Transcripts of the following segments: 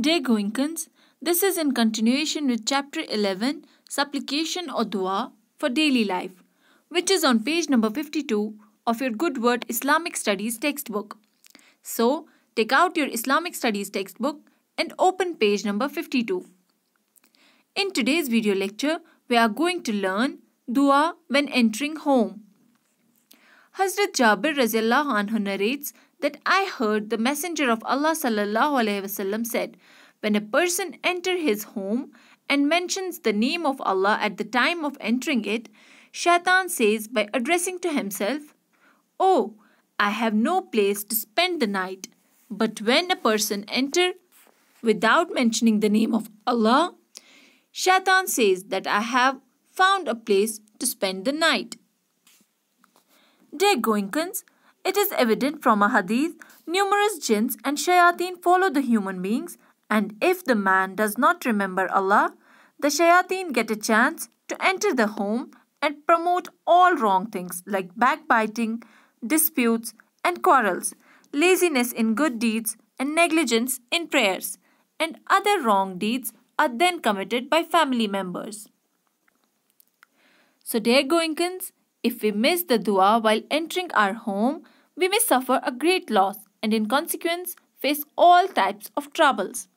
Dear Goinkans, this is in continuation with Chapter 11, Supplication or Dua for Daily Life, which is on page number 52 of your Good Word Islamic Studies textbook. So, take out your Islamic Studies textbook and open page number 52. In today's video lecture, we are going to learn dua when entering home. Hazrat Jabir anhu narrates that I heard the Messenger of Allah وسلم, said, When a person enter his home and mentions the name of Allah at the time of entering it, Shaitan says by addressing to himself, Oh, I have no place to spend the night. But when a person enter without mentioning the name of Allah, Shaitan says that I have found a place to spend the night. Dear Goinkans, it is evident from a hadith, numerous jinns and shayateen follow the human beings and if the man does not remember Allah, the shayateen get a chance to enter the home and promote all wrong things like backbiting, disputes and quarrels, laziness in good deeds and negligence in prayers, and other wrong deeds are then committed by family members. So dear Goinkins, if we miss the dua while entering our home, we may suffer a great loss and in consequence face all types of troubles.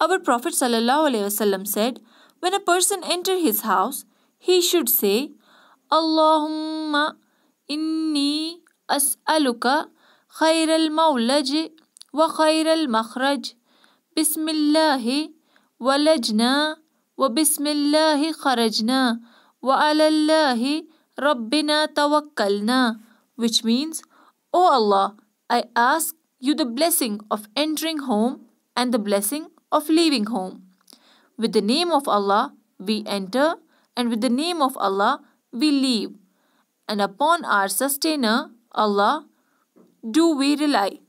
Our Prophet ﷺ said, When a person enter his house, he should say, Allahumma inni as'aluka khayr al-mawlaj wa khayr al-makhraj bismillahi walajna wa bismillahi kharajna wa alallahi Rabbina tawakkalna, which means, O Allah, I ask you the blessing of entering home and the blessing of leaving home. With the name of Allah, we enter and with the name of Allah, we leave. And upon our sustainer, Allah, do we rely.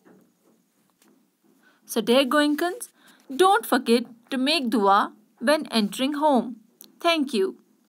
So dear Goinkans, don't forget to make dua when entering home. Thank you.